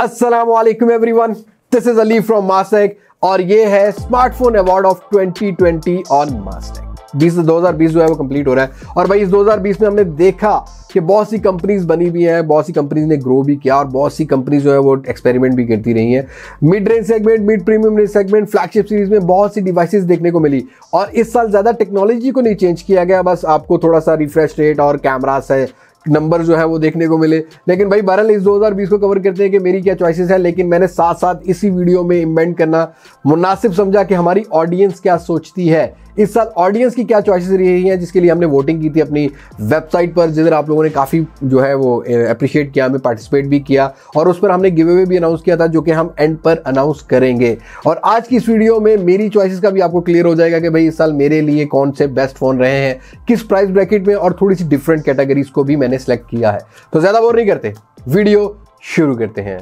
Aslam everyone this is Ali from Mastek और ये है smartphone award of 2020 on Mastek बीस दो हज़ार बीस जो है वो कंप्लीट हो रहा है और भाई इस 2020 में हमने देखा कि बहुत सी कंपनीज बनी भी हैं बहुत सी कंपनीज ने ग्रो भी किया और बहुत सी कंपनीज जो है वो एक्सपेरिमेंट भी करती रही हैं mid range segment mid premium range segment flagship series में बहुत सी डिवाइसेस देखने को मिली और इस साल ज़्यादा टेक्नोलॉजी को नहीं चेंज किया गया बस आपको थोड़ा सा रिफ्रेश रेट और कैमरास है नंबर जो है वो देखने को मिले लेकिन भाई बहरहाल इस 2020 को कवर करते हैं कि मेरी क्या चॉइसेस है लेकिन मैंने साथ साथ इसी वीडियो में इन्वेंट करना मुनासिब समझा कि हमारी ऑडियंस क्या सोचती है इस साल ऑडियंस की क्या चॉइसेस रही हैं जिसके लिए हमने वोटिंग की थी अपनी वेबसाइट पर जिधर आप लोगों ने काफ़ी जो है वो अप्रिशिएट किया हमें पार्टिसिपेट भी किया और उस पर हमने गिव अवे भी अनाउंस किया था जो कि हम एंड पर अनाउंस करेंगे और आज की इस वीडियो में मेरी चॉइसिस का भी आपको क्लियर हो जाएगा कि भाई इस साल मेरे लिए कौन से बेस्ट फ़ोन रहे हैं किस प्राइस ब्रैकेट में और थोड़ी सी डिफरेंट कैटेगरीज को भी मैंने सेलेक्ट किया है तो ज़्यादा बोर नहीं करते वीडियो शुरू करते हैं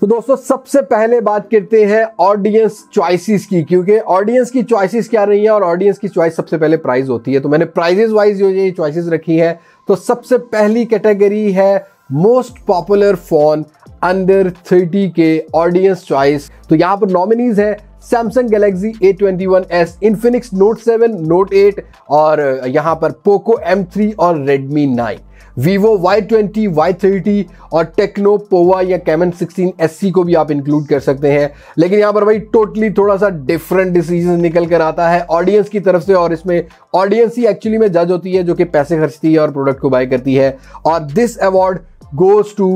तो दोस्तों सबसे पहले बात करते हैं ऑडियंस चॉइसिस की क्योंकि ऑडियंस की चॉइसिस क्या रही है और ऑडियंस की चॉइस सबसे पहले प्राइस होती है तो मैंने प्राइजेज वाइज जो ये चॉइसिस रखी है तो सबसे पहली कैटेगरी है most popular phone under thirty K audience choice तो यहाँ पर नॉमिनीज है Samsung Galaxy A twenty one S Infinix Note seven Note eight और यहाँ पर पोको एम थ्री और Redmi nine Vivo Y20, twenty Y thirty और टेक्नो पोवा या कैमन 16 एस सी को भी आप इंक्लूड कर सकते हैं लेकिन यहाँ पर भाई टोटली थोड़ा सा डिफरेंट डिसीजन निकल कर आता है ऑडियंस की तरफ से और इसमें ऑडियंस ही एक्चुअली में जज होती है जो कि पैसे खर्चती है और प्रोडक्ट को बाय करती है और this award goes to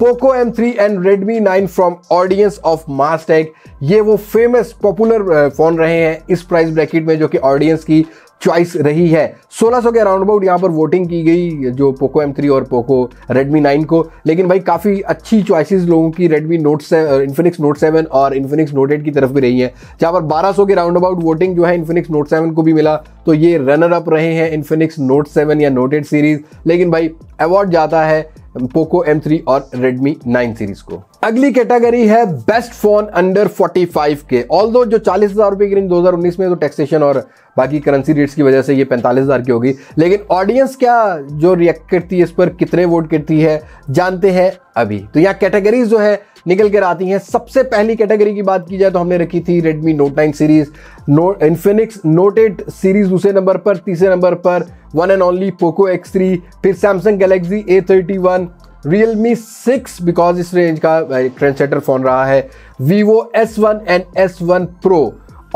Poco M three and Redmi nine from audience of Mastek ये वो फेमस पॉपुलर फोन रहे हैं इस प्राइस ब्रैकेट में जो कि ऑडियंस की चॉइस रही है 1600 के अराउंड अबाउट यहाँ पर वोटिंग की गई जो पोको M3 और पोको Redmi 9 को लेकिन भाई काफ़ी अच्छी चॉइसेस लोगों की Redmi Note से इन्फिनिक्स नोट सेवन और इन्फिनिक्स नोट एट की तरफ भी रही है जहाँ पर 1200 के राउंड अबाउट वोटिंग जो है इन्फिनिक्स Note सेवन को भी मिला तो ये रनर अप रहे हैं इन्फिनिक्स Note सेवन या नोट एट सीरीज़ लेकिन भाई अवार्ड जाता है पोको M3 और Redmi 9 सीरीज को अगली कैटेगरी है बेस्ट फोन अंडर 45 के ऑल दो जो चालीस हज़ार रुपए की रेंज 2019 में तो टैक्सेशन और बाकी करेंसी रेट्स की वजह से ये पैंतालीस हज़ार की होगी लेकिन ऑडियंस क्या जो रिएक्ट करती है इस पर कितने वोट करती है जानते हैं अभी तो यहाँ कैटेगरीज जो है निकल कर आती हैं सबसे पहली कैटेगरी की बात की जाए तो हमने रखी थी Redmi Note nine series Note Infinix Note eight series दूसरे नंबर पर तीसरे नंबर पर one and only Poco X three फिर Samsung Galaxy A thirty one Realme six because इस रेंज का ट्रेंड सेटर फोन रहा है Vivo S one and S one Pro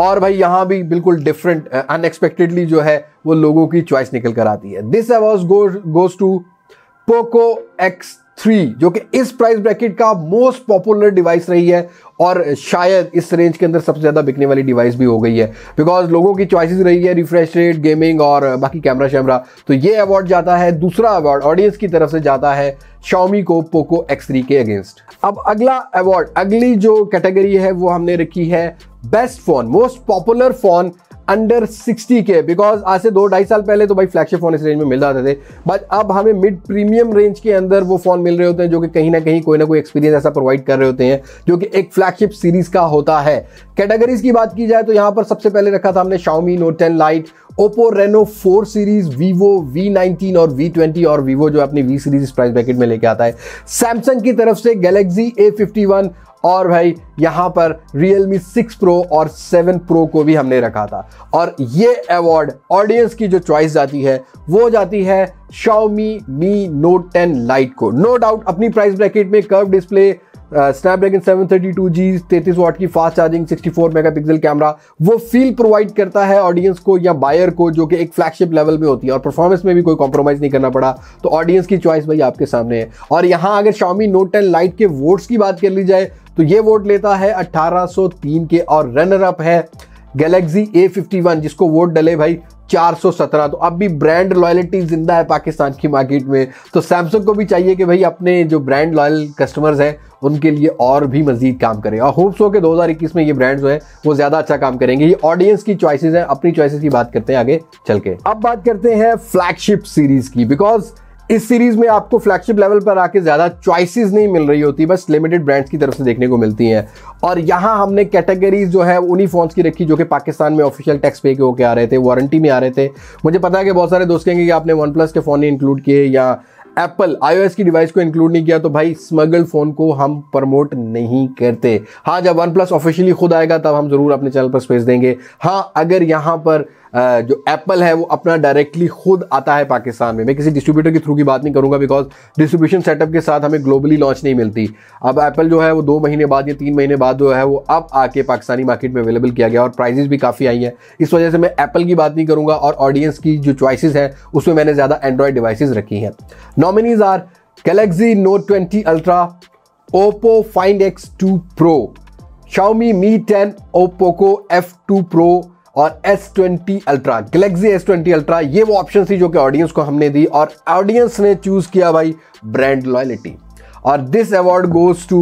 और भाई यहाँ भी बिल्कुल डिफरेंट अनएक्सपेक्टेडली जो है वो लोगों की चॉइस निकल कर आती है दिस अवॉज goes to Poco X three जो कि इस प्राइस ब्रैकेट का मोस्ट पॉपुलर डिवाइस रही है और शायद इस रेंज के अंदर सबसे ज़्यादा बिकने वाली डिवाइस भी हो गई है बिकॉज लोगों की चॉइसेस रही है रिफ्रेश रेट गेमिंग और बाकी कैमरा शैमरा तो ये अवार्ड जाता है दूसरा अवार्ड ऑडियंस की तरफ से जाता है शॉमी को पोको एक्स थ्री के अगेंस्ट अब अगला अवार्ड अगली जो कैटेगरी है वो हमने रखी है best phone most popular phone under 60 K because आज से दो ढाई साल पहले तो भाई फ्लैगशिप फोन इस रेंज में मिल जाते थे बट अब हमें मिड प्रीमियम रेंज के अंदर वो फोन मिल रहे होते हैं जो कि कहीं ना कहीं कोई ना कोई एक्सपीरियंस ऐसा प्रोवाइड कर रहे होते हैं जो कि एक फ्लैगशिप सीरीज का होता है कैटेगरीज की बात की जाए तो यहां पर सबसे पहले रखा था हमने Xiaomi Note ten Lite Oppo Reno four series Vivo V19 और V20 और वीवो जो अपनी वी सीरीज इस प्राइस ब्रैकेट में लेके आता है सैमसंग की तरफ से गैलेक्सी A51 और भाई यहाँ पर Realme 6 Pro और 7 Pro को भी हमने रखा था और ये अवार्ड ऑडियंस की जो चॉइस जाती है वो जाती है Xiaomi Mi Note 10 Lite को नो no डाउट अपनी प्राइस ब्रैकेट में curve display Snapdragon two G तैतीस वाट की fast charging sixty four megapixel camera वो फील प्रोवाइड करता है ऑडियंस को या बायर को जो कि एक फ्लैगशिप लेवल में होती है और परफॉर्मेंस में भी कोई कॉम्प्रोमाइज़ नहीं करना पड़ा तो ऑडियंस की चॉइस भाई आपके सामने है और यहाँ अगर शॉमी नोट टेन लाइट के वोट्स की बात कर ली जाए तो ये वोट लेता है 1803 के और रनर अप है गैलेक्सी ए जिसको वोट डले भाई 417 तो अब भी ब्रांड लॉयलिटी जिंदा है पाकिस्तान की मार्केट में तो सैमसंग को भी चाहिए कि भाई अपने जो ब्रांड लॉयल कस्टमर्स हैं उनके लिए और भी मजीद काम करें और होप्स हो कि 2021 में ये ब्रांड जो है वो ज़्यादा अच्छा काम करेंगे ये ऑडियंस की चॉइसेस है अपनी चॉइसेस की बात करते हैं आगे चल के अब बात करते हैं फ्लैगशिप सीरीज़ की बिकॉज इस सीरीज में आपको फ्लैगशिप लेवल पर आके ज़्यादा चॉइसेस नहीं मिल रही होती बस लिमिटेड ब्रांड्स की तरफ से देखने को मिलती हैं और यहाँ हमने कैटेगरीज जो है उन्हीं फ़ोन्स की रखी जो कि पाकिस्तान में ऑफिशियल टैक्स पे के होकर आ रहे थे वारंटी में आ रहे थे मुझे पता है कि बहुत सारे दोस्त कहेंगे कि आपने वन प्लस के फ़ोन नहीं इंक्लूड किए या एप्पल आईओएस की डिवाइस को इंक्लूड नहीं किया तो भाई स्मगल फोन को हम प्रमोट नहीं करते हाँ जब वन प्लस ऑफिशियली खुद आएगा तब हम जरूर अपने चैनल पर स्पेस देंगे हाँ अगर यहाँ पर जो एप्पल है वो अपना डायरेक्टली खुद आता है पाकिस्तान में मैं किसी डिस्ट्रीब्यूटर के थ्रू की बात नहीं करूंगा बिकॉज डिस्ट्रीब्यूशन सेटअप के साथ हमें ग्लोबली लॉन्च नहीं मिलती अब एप्पल जो है वो दो महीने बाद या तीन महीने बाद जो है वो अब आके पाकिस्तानी मार्केट में अवेलेबल किया गया और प्राइजेस भी काफ़ी आई हैं इस वजह से मैं एप्पल की बात नहीं करूंगा और ऑडियंस की जो चॉइसिस हैं उसमें मैंने ज़्यादा एंड्रॉयड डिवाइसेज रखी हैं nominees are Galaxy Note twenty Ultra Oppo Find X two Pro Xiaomi Mi ten Oppo को एफ टू प्रो और S twenty Ultra Galaxy S twenty Ultra ये वो ऑप्शन थी जो कि ऑडियंस को हमने दी और ऑडियंस ने चूज किया भाई ब्रांड लॉयलिटी और this award goes to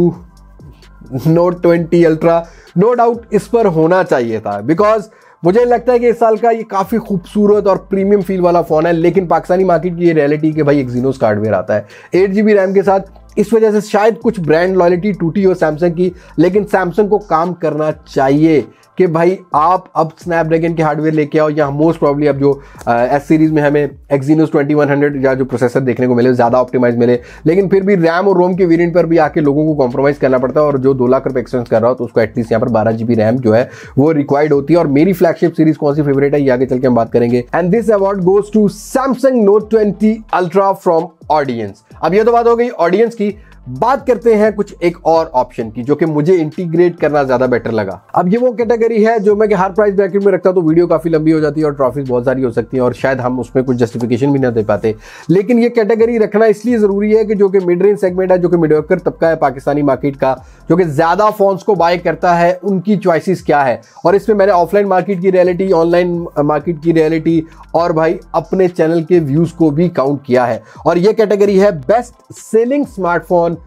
Note twenty Ultra no doubt इस पर होना चाहिए था बिकॉज मुझे लगता है कि इस साल का ये काफ़ी खूबसूरत और प्रीमियम फील वाला फ़ोन है लेकिन पाकिस्तानी मार्केट की ये रियलिटी के भाई एक जीनोस कार्डवेयर आता है एट जी बी रैम के साथ इस वजह से शायद कुछ ब्रांड लॉयलिटी टूटी हो सैमसंग की लेकिन सैमसंग को काम करना चाहिए कि भाई आप अब स्नैपड्रैगन के हार्डवेयर लेके आओ या मोस्ट प्रॉब्ली अब जो एस सीरीज़ में हमें एक्जीनोस 2100 या जो प्रोसेसर देखने को मिले ज़्यादा ऑप्टिमाइज मिले लेकिन फिर भी रैम और रोम के वेरिएंट पर भी आके लोगों को कॉम्प्रोमाइज करना पड़ता है और जो दो लाख रुपये एक्सपेंस कर रहा हो तो उसको एटलीस्ट यहाँ पर बारह जी रैम जो है वो रिक्वायर्ड होती है और मेरी फ्लैगशिप सीरीज कौन सी फेवरेट है ये आगे चल के हम बात करेंगे and this award goes to Samsung Note twenty Ultra from audience अब ये तो बात हो गई ऑडियंस की बात करते हैं कुछ एक और ऑप्शन की जो कि मुझे इंटीग्रेट करना ज्यादा बेटर लगा अब ये वो कैटेगरी है जो मैं कि हर प्राइस ब्रैकेट में रखता तो वीडियो काफी लंबी हो जाती है और ट्रॉफीज बहुत सारी हो सकती हैं और शायद हम उसमें कुछ जस्टिफिकेशन भी ना दे पाते लेकिन ये कैटेगरी रखना इसलिए जरूरी है कि जो कि मिड रेंज सेगमेंट है जो कि मिडोकर तबका है पाकिस्तानी मार्केट का जो कि ज्यादा फोन्स को बाय करता है उनकी च्वाइसिस क्या है और इसमें मैंने ऑफलाइन मार्केट की रियलिटी ऑनलाइन मार्केट की रियलिटी और भाई अपने चैनल के व्यूज को भी काउंट किया है और यह कैटेगरी है बेस्ट सेलिंग स्मार्टफोन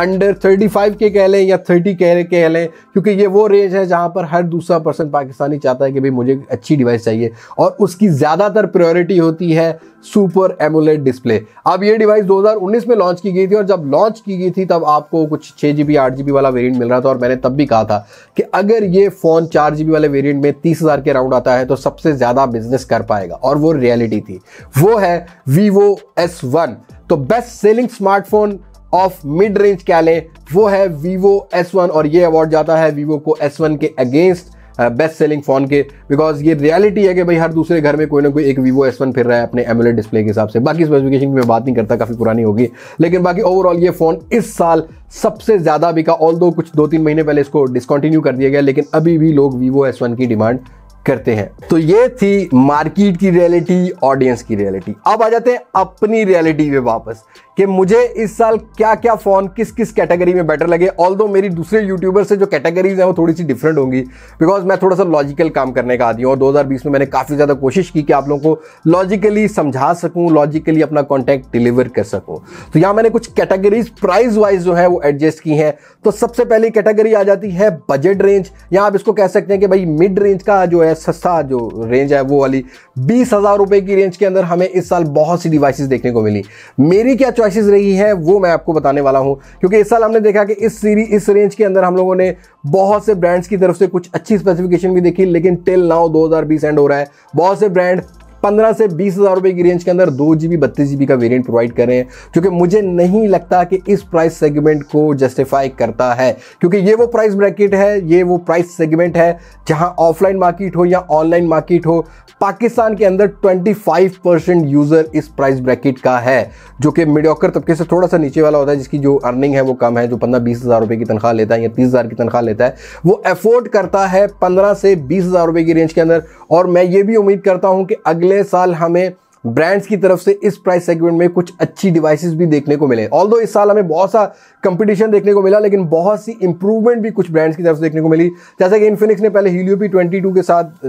अंडर 35 के कह लें या 30 के कह लें क्योंकि ये वो रेंज है जहाँ पर हर दूसरा पर्सन पाकिस्तानी चाहता है कि भाई मुझे अच्छी डिवाइस चाहिए और उसकी ज़्यादातर प्रायोरिटी होती है सुपर एमुलेट डिस्प्ले अब ये डिवाइस 2019 में लॉन्च की गई थी और जब लॉन्च की गई थी तब आपको कुछ छः जी बी आठ जी बी वाला वेरियंट मिल रहा था और मैंने तब भी कहा था कि अगर ये फ़ोन चार जी बी वाले वेरियंट में तीस हज़ार के राउंड आता है तो सबसे ज़्यादा बिजनेस कर पाएगा और वो रियलिटी थी वो है वीवो एस वन तो best selling smartphone of mid range क्या लें वो है वीवो एस वन और ये अवार्ड जाता है वीवो को एस वन के अगेंस्ट बेस्ट सेलिंग फ़ोन के बिकॉज ये रियलिटी है कि भाई हर दूसरे घर में कोई ना कोई एक वीवो एस वन फिर रहा है अपने एमुलेट डिस्प्ले के हिसाब से बाकी स्पेसिफिकेशन की मैं बात नहीं करता काफ़ी पुरानी होगी लेकिन बाकी ओवरऑल ये फ़ोन इस साल सबसे ज़्यादा बिका ऑल दो कुछ दो तीन महीने पहले इसको डिसकंटिन्यू कर दिया गया लेकिन अभी भी लोग वीवो एस वन की डिमांड करते हैं तो ये थी मार्केट की रियलिटी ऑडियंस की रियलिटी अब आ जाते हैं अपनी रियलिटी पे वापस कि मुझे इस साल क्या क्या फ़ोन किस किस कैटेगरी में बेटर लगे ऑल दो मेरी दूसरे यूट्यूबर से जो कैटेगरीज हैं वो थोड़ी सी डिफरेंट होंगी बिकॉज मैं थोड़ा सा लॉजिकल काम करने का आदि हूँ और 2020 में मैंने काफ़ी ज़्यादा कोशिश की कि आप लोगों को लॉजिकली समझा सकूँ लॉजिकली अपना कॉन्टैक्ट डिलीवर कर सकूँ तो यहाँ मैंने कुछ कैटेगरीज प्राइज वाइज जो है वो एडजस्ट की हैं तो सबसे पहली कैटेगरी आ जाती है बजट रेंज यहाँ आप इसको कह सकते हैं कि भाई मिड रेंज का जो है सस्ता जो रेंज है वो वाली बीस हज़ार रुपये की रेंज के अंदर हमें इस साल बहुत सी डिवाइसेस देखने को मिली मेरी क्या चॉइस प्राइसेस रही है वो मैं आपको बताने वाला हूँ क्योंकि इस साल हमने देखा कि इस सीरी इस रेंज के अंदर हम लोगों ने बहुत से ब्रांड्स की तरफ से कुछ अच्छी स्पेसिफिकेशन भी देखी लेकिन टिल नाउ 2020 एंड हो रहा है बहुत से ब्रांड पंद्रह से बीस हज़ार रुपए की रेंज के अंदर दो जीबी बत्तीस जीबी का वेरिएंट प्रोवाइड कर रहे हैं क्योंकि मुझे नहीं लगता कि इस प्राइस सेगमेंट को जस्टिफाई करता है क्योंकि ये वो प्राइस ब्रैकेट है ये वो प्राइस सेगमेंट है जहां ऑफलाइन मार्केट हो या ऑनलाइन मार्केट हो पाकिस्तान के अंदर 25 परसेंट यूज़र इस प्राइस ब्रैकेट का है जो कि मीडियोकर तबके से थोड़ा सा नीचे वाला होता है जिसकी जो अर्निंग है वो कम है जो पंद्रह बीस हज़ार रुपए की तनख्वाह लेता है या तीस हज़ार की तनख्वाह लेता है वो अफोर्ड करता है पंद्रह से बीस हज़ार रुपए की रेंज के अंदर और मैं ये भी उम्मीद करता हूं कि अगले अगले साल हमें ब्रांड्स की तरफ से इस प्राइस सेगमेंट में कुछ अच्छी डिवाइसेस भी देखने को मिले ऑल इस साल हमें बहुत सा कंपटीशन देखने को मिला लेकिन बहुत सी इंप्रूवमेंट भी कुछ ब्रांड्स की तरफ से देखने को मिली जैसे कि इन्फिनिक्स ने पहले हीलियो पी ट्वेंटी के साथ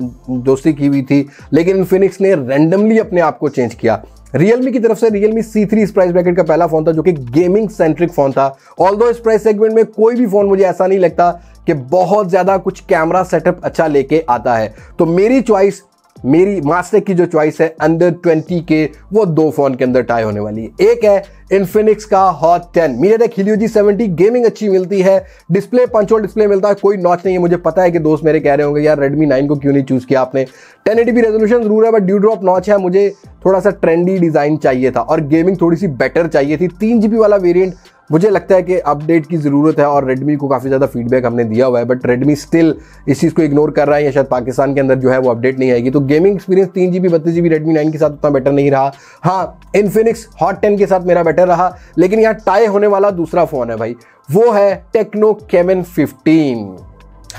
दोस्ती की हुई थी लेकिन इन्फिनिक्स ने रैंडमली अपने आप को चेंज किया रियलमी की तरफ से रियलमी सी थ्री इस प्राइस ब्रैकेट का पहला फोन था जो कि गेमिंग सेंट्रिक फोन था ऑल इस प्राइस सेगमेंट में कोई भी फोन मुझे ऐसा नहीं लगता कि बहुत ज़्यादा कुछ कैमरा सेटअप अच्छा लेके आता है तो मेरी चॉइस मेरी मास्टर की जो चॉइस है अंडर ट्वेंटी के वो दो फोन के अंदर टाई होने वाली है एक है इन्फिनिक्स का हॉट टेन मीरे हिलियो जी सेवेंटी गेमिंग अच्छी मिलती है डिस्प्ले पंचोल डिस्प्ले मिलता है कोई नॉच नहीं है मुझे पता है कि दोस्त मेरे कह रहे होंगे यार रेडमी नाइन को क्यों नहीं चूज़ किया आपने टेन 1080p रेजोल्यूशन जरूर है बट ड्यू ड्रॉप नॉच है मुझे थोड़ा सा ट्रेंडी डिज़ाइन चाहिए था और गेमिंग थोड़ी सी बेटर चाहिए थी तीन वाला वेरियंट मुझे लगता है कि अपडेट की ज़रूरत है और रेडमी को काफ़ी ज़्यादा फीडबैक हमने दिया हुआ है बट रेडमी स्टिल इस चीज़ को इग्नोर कर रहा है या शायद पाकिस्तान के अंदर जो है वो अपडेट नहीं आएगी तो गेमिंग एक्सपीरियंस तीन जी बी बत्तीस जी बी रेडमी नाइन के साथ उतना बेटर नहीं रहा हाँ इन्फिनिक्स हॉट टेन के साथ मेरा बेटर रहा लेकिन यहाँ टाई होने वाला दूसरा फ़ोन है भाई वो है टेक्नो कैमन फिफ्टीन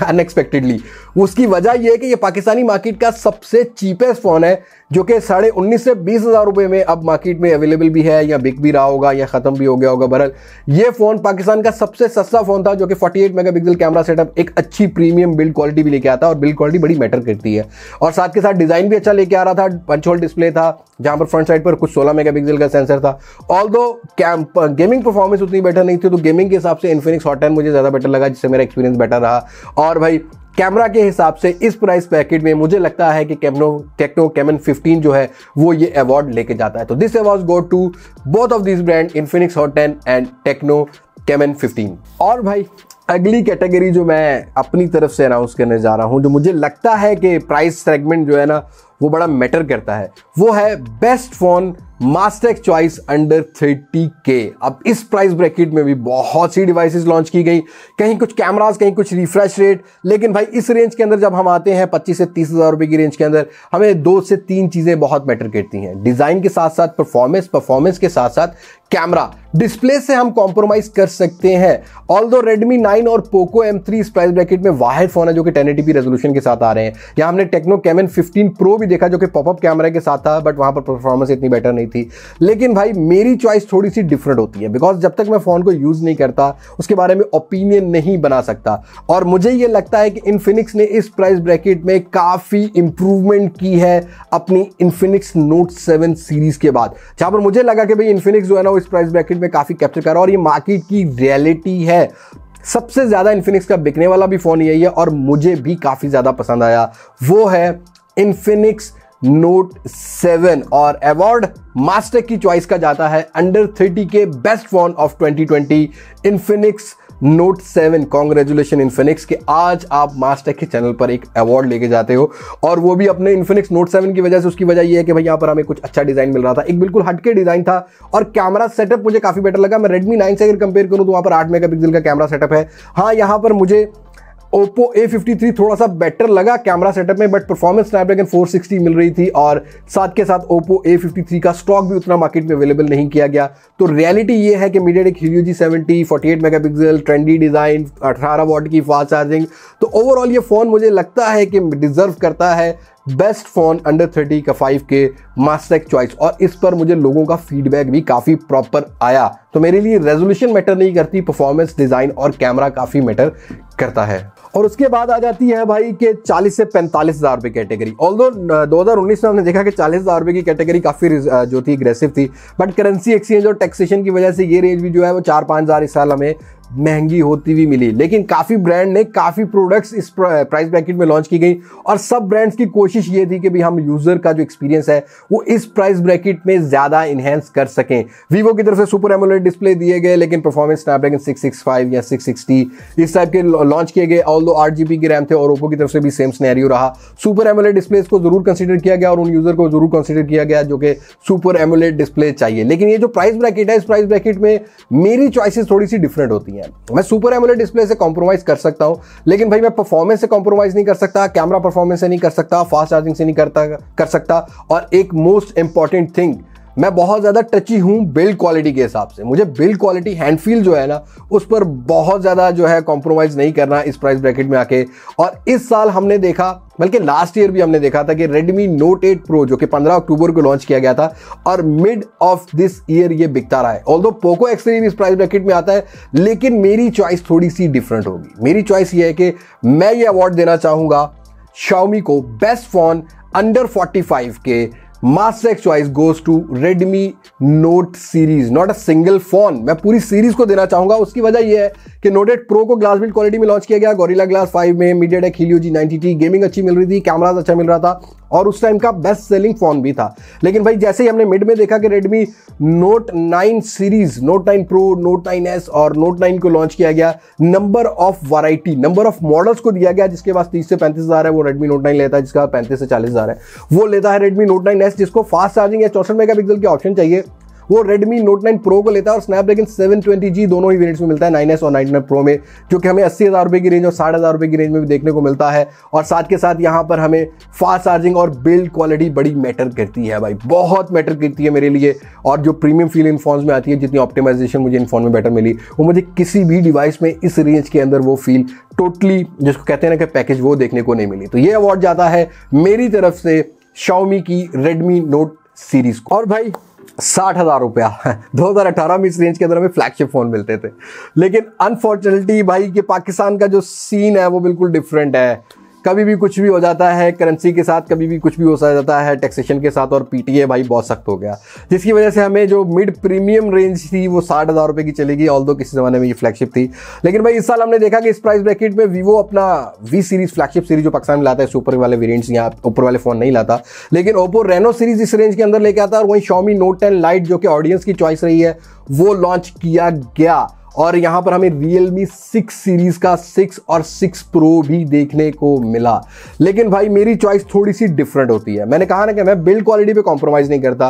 अनएक्सपेक्टेडली उसकी वजह यह है कि ये पाकिस्तानी मार्केट का सबसे चीपेस्ट फ़ोन है जो कि साढ़े उन्नीस से बीस हज़ार रुपये में अब मार्केट में अवेलेबल भी है या बिक भी रहा होगा या ख़त्म भी हो गया होगा बहरल ये फ़ोन पाकिस्तान का सबसे सस्ता फ़ोन था जो कि 48 पिक्सल कैमरा सेटअप एक अच्छी प्रीमियम बिल्ड क्वालिटी भी लेके आता और बिल्ड क्वालिटी बड़ी मैटर करती है और साथ के साथ डिज़ाइन भी अच्छा लेके आ रहा था पंच होल डिस्प्ले था जहाँ पर फ्रंट साइड पर कुछ सोलह मेगा का सेंसर था ऑल दो गेमिंग परफॉर्मेंस उतनी बेटर नहीं थी तो गेमिंग के हिसाब से इन्फिनिक्स हॉट मुझे ज़्यादा बेटर लगा जिससे मेरा एक्सपीरियंस बेटर रहा और भाई कैमरा के हिसाब से इस प्राइस पैकेट में मुझे लगता है कि कैमनो टेक्नो कैमन 15 जो है वो ये अवार्ड लेके जाता है तो this award go to both of this brand Infinix Hot ten and Tecno Camon 15 और भाई अगली कैटेगरी जो मैं अपनी तरफ से अनाउंस करने जा रहा हूँ जो मुझे लगता है कि प्राइस सेगमेंट जो है ना वो बड़ा मैटर करता है वो है best phone Mastek choice under thirty K अब इस प्राइस ब्रैकेट में भी बहुत सी डिवाइसेस लॉन्च की गई कहीं कुछ कैमरास कहीं कुछ रिफ्रेश रेट लेकिन भाई इस रेंज के अंदर जब हम आते हैं 25 से तीस हज़ार रुपए की रेंज के अंदर हमें दो से तीन चीज़ें बहुत मैटर करती हैं डिज़ाइन के साथ साथ परफॉर्मेंस परफॉर्मेंस के साथ साथ कैमरा डिस्प्ले से हम कॉम्प्रोमाइज कर सकते हैं ऑल दो रेडमी नाइन और पोको एम थ्री इस प्राइस ब्रैकेट में वाहिर फोन है जो कि टेन एटीपी रेजोल्यूशन के साथ आ रहे हैं या हमने टेक्नो कैमन फिफ्टीन प्रो भी देखा जो कि पॉपअप कैमरा के साथ था बट वहां पर परफॉर्मेंस इतनी बेटर नहीं करनी थी लेकिन भाई मेरी चॉइस थोड़ी सी डिफरेंट होती है बिकॉज जब तक मैं फ़ोन को यूज़ नहीं करता उसके बारे में ओपिनियन नहीं बना सकता और मुझे ये लगता है कि इन्फिनिक्स ने इस प्राइस ब्रैकेट में काफ़ी इंप्रूवमेंट की है अपनी इन्फिनिक्स नोट सेवन सीरीज़ के बाद जहाँ पर मुझे लगा कि भाई इन्फिनिक्स जो है ना इस प्राइस ब्रैकेट में काफ़ी कैप्चर कर रहा है और ये मार्केट की रियलिटी है सबसे ज़्यादा इन्फिनिक्स का बिकने वाला भी फ़ोन यही है और मुझे भी काफ़ी ज़्यादा पसंद आया वो है इन्फिनिक्स नोट सेवन और अवार्ड मास्टर की चॉइस का जाता है under thirty K best phone of 2020 Infinix Note seven congratulation Infinix के आज आप मास्टेक के चैनल पर एक अवार्ड लेके जाते हो और वो भी अपने इन्फिनिक्स नोट सेवन की वजह से उसकी वजह ये है कि भाई यहाँ पर हमें कुछ अच्छा डिज़ाइन मिल रहा था एक बिल्कुल हटके डिज़ाइन था और कैमरा सेटअप मुझे काफ़ी बेटर लगा मैं रेडमी नाइन से अगर कंपेयर करूँ तो वहाँ पर आठ मेगा का कैमरा सेटअप है हाँ यहाँ पर मुझे ओप्पो A53 थोड़ा सा बेटर लगा कैमरा सेटअप में बट परफॉर्मेंस स्नैपड्रैगन 460 मिल रही थी और साथ के साथ ओप्पो ए का स्टॉक भी उतना मार्केट में अवेलेबल नहीं किया गया तो रियलिटी ये है कि MediaTek Helio G seventy forty megapixel trendy design अठारह वॉट की फास्ट चार्जिंग तो ओवरऑल ये फ़ोन मुझे लगता है कि डिज़र्व करता है बेस्ट फ़ोन अंडर थर्टी का फाइव के मास्टेक चॉइस और इस पर मुझे लोगों का फीडबैक भी काफ़ी प्रॉपर आया तो मेरे लिए रेजोल्यूशन मैटर नहीं करती परफॉर्मेंस डिज़ाइन और कैमरा काफ़ी मैटर करता है और उसके बाद आ जाती है भाई के 40 से पैंतालीस हज़ार रुपये कैटेगरी ऑल दो दो में हमने देखा कि चालीस हज़ार रुपये की कैटेगरी काफ़ी जो थी अग्रेसिव थी बट करेंसी एक्सचेंज और टैक्सेशन की वजह से ये रेंज भी जो है वो चार पाँच हज़ार इस साल हमें महंगी होती हुई मिली लेकिन काफ़ी ब्रांड ने काफ़ी प्रोडक्ट्स इस प्राइस ब्रैकेट में लॉन्च की गई और सब ब्रांड्स की कोशिश ये थी कि भी हम यूज़र का जो एक्सपीरियंस है वो इस प्राइस ब्रैकेट में ज़्यादा इन्हेंस कर सकें वीवो की तरफ से सुपर एमोलेट डिस्प्ले दिए गए लेकिन परफॉर्मेंस स्नैपड्रैगन 665 या 660 इस टाइप के लॉन्च किए गए ऑल दो आठ की रैम थे और ओपो की तरफ से भी सेम स्नैरियो रहा सुपर एमोलेट डिस्प्ले को जरूर कंसिडर किया गया और उन यूज़र को जरूर कंसिडर किया गया जो कि सुपर एमोलेट डिस्प्ले चाहिए लेकिन ये जो प्राइस ब्रैकेट है इस प्राइस ब्रैकेट में मेरी चॉइसिस थोड़ी सी डिफरेंट होती होती हैं मैं सुपर एमुलेट डिस्प्ले से कॉम्प्रोमाइज़ कर सकता हूँ लेकिन भाई मैं परफॉर्मेंस से कॉम्प्रोमाइज़ नहीं कर सकता कैमरा परफॉर्मेंस से नहीं कर सकता फास्ट चार्जिंग से नहीं करता कर सकता और एक मोस्ट इंपॉर्टेंट थिंग मैं बहुत ज़्यादा टची हूँ बिल्ड क्वालिटी के हिसाब से मुझे बिल्ड क्वालिटी हैंडफील जो है ना उस पर बहुत ज़्यादा जो है कॉम्प्रोमाइज़ नहीं करना इस प्राइस ब्रैकेट में आके और इस साल हमने देखा बल्कि लास्ट ईयर भी हमने देखा था कि Redmi Note 8 Pro जो कि 15 अक्टूबर को लॉन्च किया गया था और मिड ऑफ दिस ईयर ये बिकता रहा है ऑल दो पोको एक्स इस प्राइस ब्रैकेट में आता है लेकिन मेरी चॉइस थोड़ी सी डिफरेंट होगी मेरी चॉइस ये है कि मैं ये अवार्ड देना चाहूँगा शाउमी को best phone under forty K master choice goes to Redmi Note series not a single phone मैं पूरी सीरीज को देना चाहूंगा उसकी वजह यह है कि नोटेड प्रो को ग्लास बिल्ड क्वालिटी में लॉन्च किया गया गोरिला ग्लास फाइव में MediaTek Helio G ninety gaming अच्छी मिल रही थी कैमराज अच्छा मिल रहा था और उस टाइम का बेस्ट सेलिंग फोन भी था लेकिन भाई जैसे ही हमने मिड में देखा कि Redmi Note nine series Note nine Pro Note nine S और नोट नाइन को लॉन्च किया गया number of variety number of models को दिया गया जिसके पास तीस से पैंतीस हज़ार है वो रेडमी नोट नाइन लेता है जिसका पैंतीस से चालीस हज़ार है वो लेता है रेडमी नोट नाइन एस जिसको फास्ट चार्जिंग या चौसठ मेगा के ऑप्शन चाहिए वो रेडमी नोट नाइन प्रो को लेता है और Snapdragon सेवन ट्वेंटी जी दोनों ही वेरियंट्स में मिलता है नाइन एस और नाइन नाइन प्रो में जो कि हमें अस्सी हज़ार रुपये की रेंज और साठ हज़ार रुपये की रेंज में भी देखने को मिलता है और साथ के साथ यहाँ पर हमें फास्ट चार्जिंग और बिल्ड क्वालिटी बड़ी मैटर करती है भाई बहुत मैटर करती है मेरे लिए और जो प्रीमियम फील इन फोन में आती है जितनी ऑप्टिमाइजेशन मुझे इन फोन में बेटर मिली वो मुझे किसी भी डिवाइस में इस रेंज के अंदर वो फील टोटली जिसको कहते हैं ना कि पैकेज वो देखने को नहीं मिली तो ये अवार्ड जाता है मेरी तरफ से शाओमी की रेडमी नोट सीरीज को और भाई साठ हज़ार रुपया दो हज़ार अठारह में इस रेंज के अंदर हमें फ्लैगशिप फ़ोन मिलते थे लेकिन अनफॉर्चुनेटली भाई कि पाकिस्तान का जो सीन है वो बिल्कुल डिफरेंट है कभी भी कुछ भी हो जाता है करेंसी के साथ कभी भी कुछ भी हो जाता है टैक्सेशन के साथ और पी भाई बहुत सख्त हो गया जिसकी वजह से हमें जो मिड प्रीमियम रेंज थी वो साठ हज़ार रुपये की चलेगी ऑल दो किसी ज़माने में ये फ्लैगशिप थी लेकिन भाई इस साल हमने देखा कि इस प्राइस ब्रैकेट में वीवो अपना वी सीरीज़ फ्लैगशिप सीरीज जो पाकिस्तान में लाता है सुपर वाले वेरियंट्स यहाँ ऊपर वाले फ़ोन नहीं लाता लेकिन ओप्पो रेनो सीरीज इस रेंज के अंदर लेके आता है और वहीं शॉमी नोट टेन लाइट जो कि ऑडियंस की चॉइस रही है वो लॉन्च किया गया और यहाँ पर हमें Realme 6 सीरीज़ का 6 और 6 प्रो भी देखने को मिला लेकिन भाई मेरी चॉइस थोड़ी सी डिफरेंट होती है मैंने कहा ना कि मैं बिल्ड क्वालिटी पे कॉम्प्रोमाइज़ नहीं करता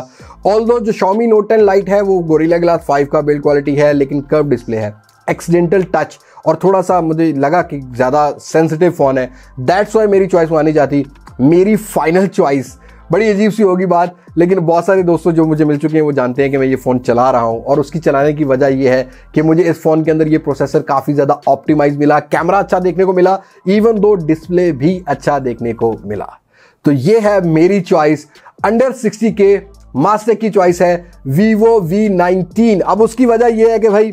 ऑल जो Xiaomi Note 10 Lite है वो गोरिल्ला ग्लास 5 का बिल्ड क्वालिटी है लेकिन कर्व डिस्प्ले है एक्सीडेंटल टच और थोड़ा सा मुझे लगा कि ज़्यादा सेंसिटिव फ़ोन है दैट्स वाई मेरी चॉइस मानी जाती मेरी फाइनल चॉइस बड़ी अजीब सी होगी बात लेकिन बहुत सारे दोस्तों जो मुझे मिल चुके हैं वो जानते हैं कि मैं ये फ़ोन चला रहा हूँ और उसकी चलाने की वजह ये है कि मुझे इस फ़ोन के अंदर ये प्रोसेसर काफ़ी ज़्यादा ऑप्टिमाइज मिला कैमरा अच्छा देखने को मिला इवन दो डिस्प्ले भी अच्छा देखने को मिला तो ये है मेरी choice under sixty K master की चॉइस है वीवो वी नाइनटीन अब उसकी वजह यह है कि भाई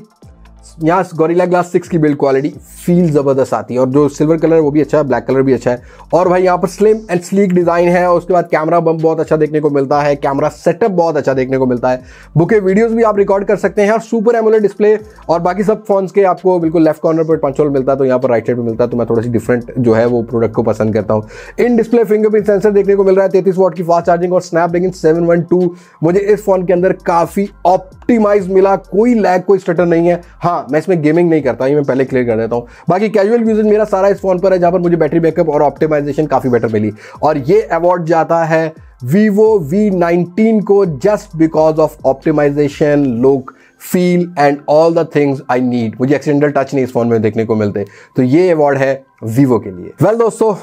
यहाँ गोरिल्ला ग्लास सिक्स की बिल्ड क्वालिटी फील ज़बरदस्त आती है और जो सिल्वर कलर है वो भी अच्छा है ब्लैक कलर भी अच्छा है और भाई यहाँ पर स्लिम एंड स्लीक डिज़ाइन है और उसके बाद कैमरा बम बहुत अच्छा देखने को मिलता है कैमरा सेटअप बहुत अच्छा देखने को मिलता है बुके वीडियोज़ भी आप रिकॉर्ड कर सकते हैं और सुपर एमोलर डिस्प्ले और बाकी सब फोन के आपको बिल्कुल लेफ्ट कॉर्नर पर पंचोल मिलता है तो यहाँ पर राइट साइड पर मिलता है तो मैं थोड़ा सी डिफरेंट जो है वो प्रोडक्ट को पसंद करता हूँ इन डिस्प्ले फिंगरप्रिंट सेंसर देखने को मिल रहा है तैतीस वॉट की फास्ट चार्जिंग और स्नैपड्रैगन सेवन मुझे इस फोन के अंदर काफ़ी ऑप्टिमाइज मिला कोई लैग कोई स्टटर नहीं है हाँ मैं इसमें गेमिंग नहीं करता ये मैं पहले क्लियर कर देता हूँ बाकी कैजुअल यूजेज मेरा सारा इस फोन पर है जहाँ पर मुझे बैटरी बैकअप और ऑप्टिमाइजेशन काफ़ी बेटर मिली और ये अवार्ड जाता है vivo V19 को just because of optimization look feel and all the things I need मुझे एक्सीडेंटल टच नहीं इस फोन में देखने को मिलते तो ये अवार्ड है vivo के लिए वेल well, दोस्तों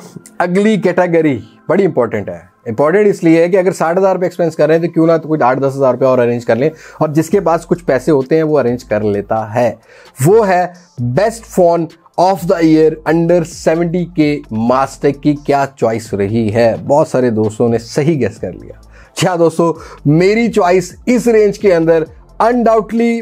अगली कैटेगरी बड़ी इंपॉर्टेंट है इंपॉर्टेंट इसलिए है कि अगर साठ हज़ार रुपये एक्सपेंस कर रहे हैं तो क्यों ना तो कुछ आठ दस हज़ार रुपये और अरेंज कर लें और जिसके पास कुछ पैसे होते हैं वो अरेंज कर लेता है वो है best phone of the year under seventy k Mastek की क्या चॉइस रही है बहुत सारे दोस्तों ने सही गैस कर लिया क्या दोस्तों मेरी चॉइस इस रेंज के अंदर अनडाउटली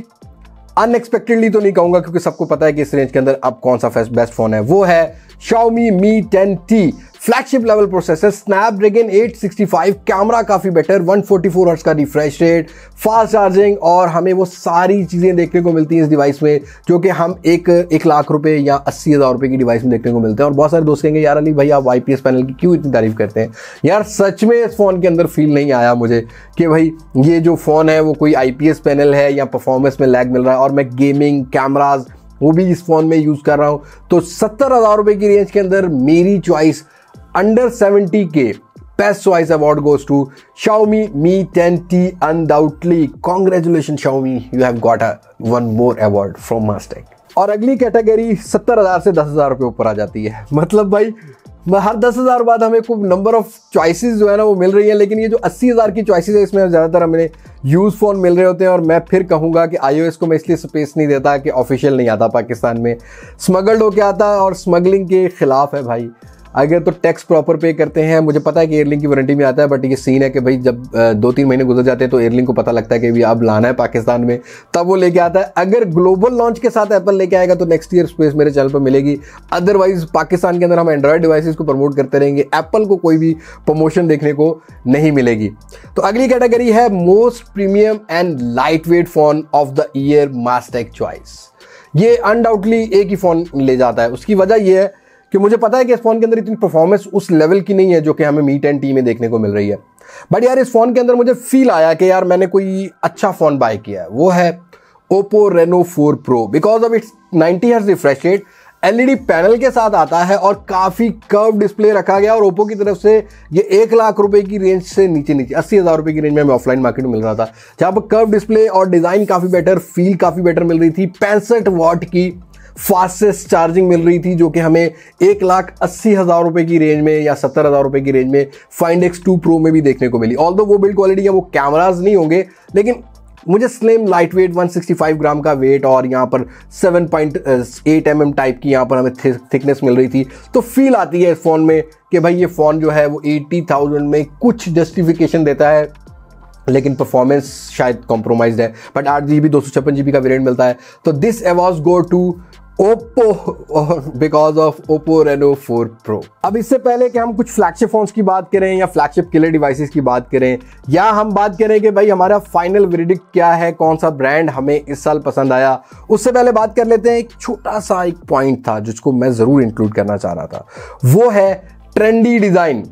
अनएक्सपेक्टेडली तो नहीं कहूंगा क्योंकि सबको पता है कि इस रेंज के अंदर अब कौन सा बेस्ट फ़ोन है वो है Xiaomi Mi 10T flagship level processor Snapdragon 865 camera काफ़ी बेटर 144 हर्ट्स का रिफ्रेश रेट फास्ट चार्जिंग और हमें वो सारी चीज़ें देखने को मिलती हैं इस डिवाइस में जो कि हम एक एक लाख रुपए या अस्सी हज़ार रुपये की डिवाइस में देखने को मिलते हैं और बहुत सारे दोस्त कहेंगे यार अली भाई आप आई पैनल की क्यों इतनी तारीफ करते हैं यार सच में इस फ़ोन के अंदर फील नहीं आया मुझे कि भाई ये जो फ़ोन है वो कोई आई पैनल है या परफॉर्मेंस में लैग मिल रहा है और मैं गेमिंग कैमराज वो भी इस फ़ोन में यूज़ कर रहा हूं तो सत्तर हज़ार रुपए की रेंज के अंदर मेरी choice under seventy k best choice award goes to Xiaomi Mi ten T undoubtedly congratulation Xiaomi you have got a one more award from Mastek और अगली कैटेगरी सत्तर हज़ार से दस हज़ार रुपए ऊपर आ जाती है मतलब भाई हर दस हज़ार बाद हमें खूब नंबर ऑफ़ चॉइसेस जो है ना वो मिल रही है लेकिन ये जो अस्सी हज़ार की चॉइसेस है इसमें ज़्यादातर हमें यूज़ फ़ोन मिल रहे होते हैं और मैं फिर कहूँगा कि आई को मैं इसलिए स्पेस नहीं देता कि ऑफिशियल नहीं आता पाकिस्तान में स्मगल्ड होकर आता और स्मगलिंग के ख़िलाफ़ है भाई अगर तो टैक्स प्रॉपर पे करते हैं मुझे पता है कि एयरलिंग की वारंटी में आता है बट ये सीन है कि भाई जब दो तीन महीने गुजर जाते हैं तो एयरलिंग को पता लगता है कि अब लाना है पाकिस्तान में तब वो लेके आता है अगर ग्लोबल लॉन्च के साथ एप्पल लेके आएगा तो नेक्स्ट ईयर स्पेस मेरे चैनल पर मिलेगी अदरवाइज पाकिस्तान के अंदर हम एंड्रॉयड डिवाइसिस को प्रमोट करते रहेंगे एप्पल को कोई भी प्रमोशन देखने को नहीं मिलेगी तो अगली कैटेगरी है most premium and light weight phone of the year Mastek choice ये अनडाउटली एक ही फोन ले जाता है उसकी वजह यह है कि मुझे पता है कि इस फ़ोन के अंदर इतनी परफॉर्मेंस उस लेवल की नहीं है जो कि हमें मी टेन टी में देखने को मिल रही है बट यार इस फ़ोन के अंदर मुझे फील आया कि यार मैंने कोई अच्छा फ़ोन बाय किया है वो है Oppo Reno four Pro because of its ninety hertz refresh rate LED panel के साथ आता है और काफ़ी कर्व डिस्प्ले रखा गया और ओप्पो की तरफ से ये एक लाख रुपए की रेंज से नीचे नीचे अस्सी हज़ार रुपए की रेंज में हमें ऑफलाइन मार्केट में मिल रहा था जहाँ पर कर्व डिस्प्ले और डिज़ाइन काफ़ी बेटर फील काफ़ी बेटर मिल रही थी पैंसठ वॉट की फास्टेस्ट चार्जिंग मिल रही थी जो कि हमें एक लाख अस्सी हज़ार रुपये की रेंज में या सत्तर हज़ार रुपये की रेंज में फाइंड एक्स टू प्रो में भी देखने को मिली ऑल वो बिल्ड क्वालिटी या वो कैमराज नहीं होंगे लेकिन मुझे स्लिम लाइट वेट 165 ग्राम का वेट और यहाँ पर 7.8 पॉइंट mm टाइप की यहाँ पर हमें थिकनेस मिल रही थी तो फील आती है इस फ़ोन में कि भाई ये फ़ोन जो है वो 80,000 में कुछ जस्टिफिकेशन देता है लेकिन परफॉर्मेंस शायद कॉम्प्रोमाइज है बट आठ जी बी दो सौ छप्पन जी बी का वेरियंट मिलता है तो दिस एवॉज go to Oppo because of Oppo Reno 4 Pro अब इससे पहले कि हम कुछ फ्लैगशिप फोन्स की बात करें या फ्लैगशिप किलर डिवाइसेस की बात करें या हम बात करें कि भाई हमारा फाइनल वेरिडिक क्या है कौन सा ब्रांड हमें इस साल पसंद आया उससे पहले बात कर लेते हैं एक छोटा सा एक पॉइंट था जिसको मैं ज़रूर इंक्लूड करना चाह रहा था वो है ट्रेंडी डिज़ाइन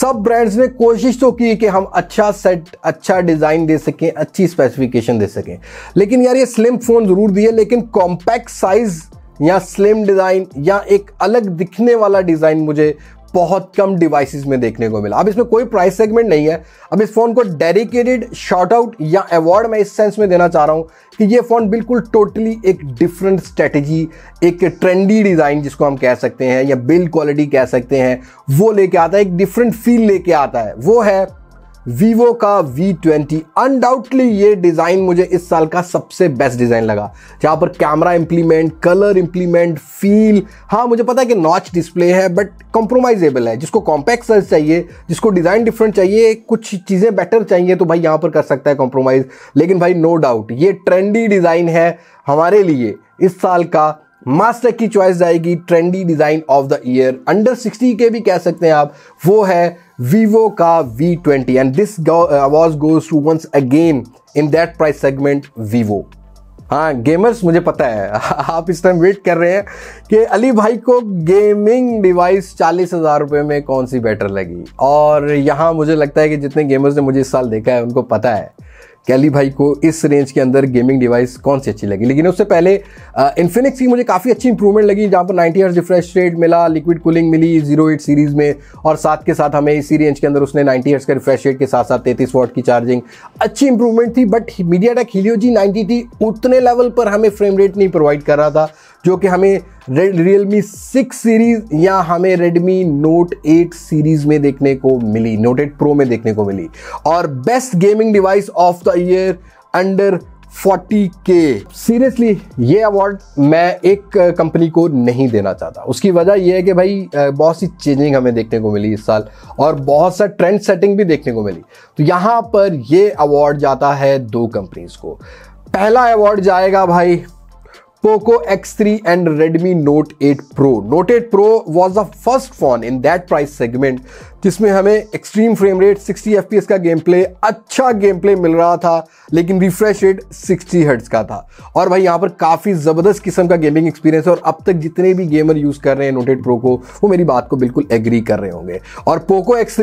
सब ब्रांड्स ने कोशिश तो की कि हम अच्छा सेट अच्छा डिज़ाइन दे सकें अच्छी स्पेसिफिकेशन दे सकें लेकिन यार ये स्लिम फ़ोन ज़रूर दिए लेकिन कॉम्पैक्ट साइज़ या स्लिम डिज़ाइन या एक अलग दिखने वाला डिज़ाइन मुझे बहुत कम डिवाइसेस में देखने को मिला अब इसमें कोई प्राइस सेगमेंट नहीं है अब इस फ़ोन को डेडिकेटेड शॉर्ट आउट या अवार्ड मैं इस सेंस में देना चाह रहा हूँ कि ये फ़ोन बिल्कुल टोटली एक डिफरेंट स्ट्रेटजी एक ट्रेंडी डिज़ाइन जिसको हम कह सकते हैं या बिल्ड क्वालिटी कह सकते हैं वो लेके आता है एक डिफरेंट फील लेके आता है वो है वीवो का V20 अनडाउटली ये डिज़ाइन मुझे इस साल का सबसे बेस्ट डिज़ाइन लगा जहाँ पर camera implement colour implement feel हाँ मुझे पता है कि नॉच डिस्प्ले है बट कॉम्प्रोमाइजेबल है जिसको कॉम्पैक्ट साइज चाहिए जिसको डिज़ाइन डिफरेंट चाहिए कुछ चीज़ें बेटर चाहिए तो भाई यहाँ पर कर सकता है कॉम्प्रोमाइज़ लेकिन भाई नो डाउट ये ट्रेंडी डिज़ाइन है हमारे लिए इस साल का मास्टर की चॉइस जाएगी trendy design of the year under sixty k भी कह सकते हैं आप वो है vivo का v20 and this go, uh, was goes to once again in that price segment vivo हाँ गेमर्स मुझे पता है आप इस टाइम वेट कर रहे हैं कि अली भाई को गेमिंग डिवाइस चालीस हज़ार रुपये में कौन सी बेटर लगी और यहाँ मुझे लगता है कि जितने गेमर्स ने मुझे इस साल देखा है उनको पता है कैली भाई को इस रेंज के अंदर गेमिंग डिवाइस कौन सी अच्छी लगी लेकिन उससे पहले इन्फिनिक्स uh, की मुझे काफ़ी अच्छी इंप्रूवमेंट लगी जहाँ पर नाइन्टी हर्ज रिफ्रेश रेट मिला लिक्विड कूलिंग मिली जीरो एट सीरीज़ में और साथ के साथ हमें इसी रेंज के अंदर उसने नाइन्टी हर्ज का रिफ्रेश रेट के साथ साथ तैतीस वॉट की चार्जिंग अच्छी इंप्रूवमेंट थी but MediaTek Helio G ninety उतने लेवल पर हमें फ्रेम रेट नहीं प्रोवाइड कर रहा था जो कि हमें रियल मी सिक्स सीरीज या हमें रेडमी नोट एट सीरीज में देखने को मिली नोट एट प्रो में देखने को मिली और best gaming device of the year under 40k seriously ये अवार्ड मैं एक कंपनी को नहीं देना चाहता उसकी वजह यह है कि भाई बहुत सी चेंजिंग हमें देखने को मिली इस साल और बहुत सा ट्रेंड सेटिंग भी देखने को मिली तो यहाँ पर ये अवार्ड जाता है दो कंपनीज को पहला अवार्ड जाएगा भाई Poco X3 and Redmi Note 8 Pro. Note 8 Pro was the first phone in that price segment जिसमें हमें एक्सट्रीम फ्रेम रेट 60 एफ का गेम प्ले अच्छा गेम प्ले मिल रहा था लेकिन रिफ्रेश रेट 60 हर्ट्स का था और भाई यहाँ पर काफ़ी ज़बरदस्त किस्म का गेमिंग एक्सपीरियंस है और अब तक जितने भी गेमर यूज़ कर रहे हैं नोटेड प्रो को वो मेरी बात को बिल्कुल एग्री कर रहे होंगे और Poco X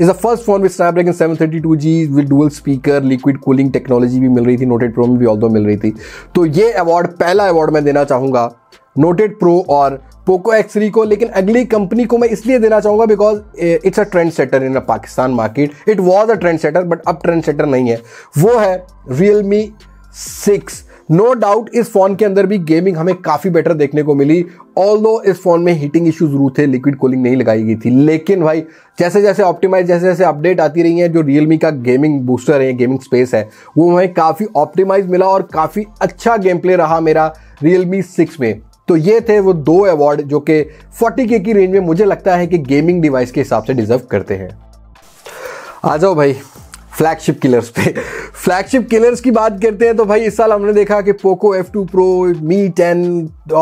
is the first phone with Snapdragon G with dual speaker liquid cooling technology भी मिल रही थी नोटेड प्रो में भी ऑल्दो मिल रही थी तो ये अवार्ड पहला अवार्ड मैं देना चाहूंगा नोटेड प्रो और पोको एक्स थ्री को लेकिन अगली कंपनी को मैं इसलिए देना चाहूंगा because it's a trend setter in a Pakistan market it was a trend setter but अब ट्रेंड सेटर नहीं है वो है Realme six no doubt इस फोन के अंदर भी गेमिंग हमें काफ़ी बेटर देखने को मिली ऑल दो इस फोन में हीटिंग इश्यू जरूर थे लिक्विड कूलिंग नहीं लगाई गई थी लेकिन भाई जैसे जैसे ऑप्टिमाइज जैसे जैसे अपडेट आती रही है जो रियलमी का गेमिंग बूस्टर है गेमिंग स्पेस है वो हमें काफ़ी ऑप्टिमाइज मिला और काफ़ी अच्छा गेम प्ले रहा मेरा रियलमी सिक्स में तो ये थे वो दो अवार्ड जो कि फोर्टी के की रेंज में मुझे लगता है कि गेमिंग डिवाइस के हिसाब से डिजर्व करते हैं आ जाओ भाई फ्लैगशिप किलर्स पे फ्लैगशिप किलर्स की बात करते हैं तो भाई इस साल हमने देखा कि Poco F two Pro Mi ten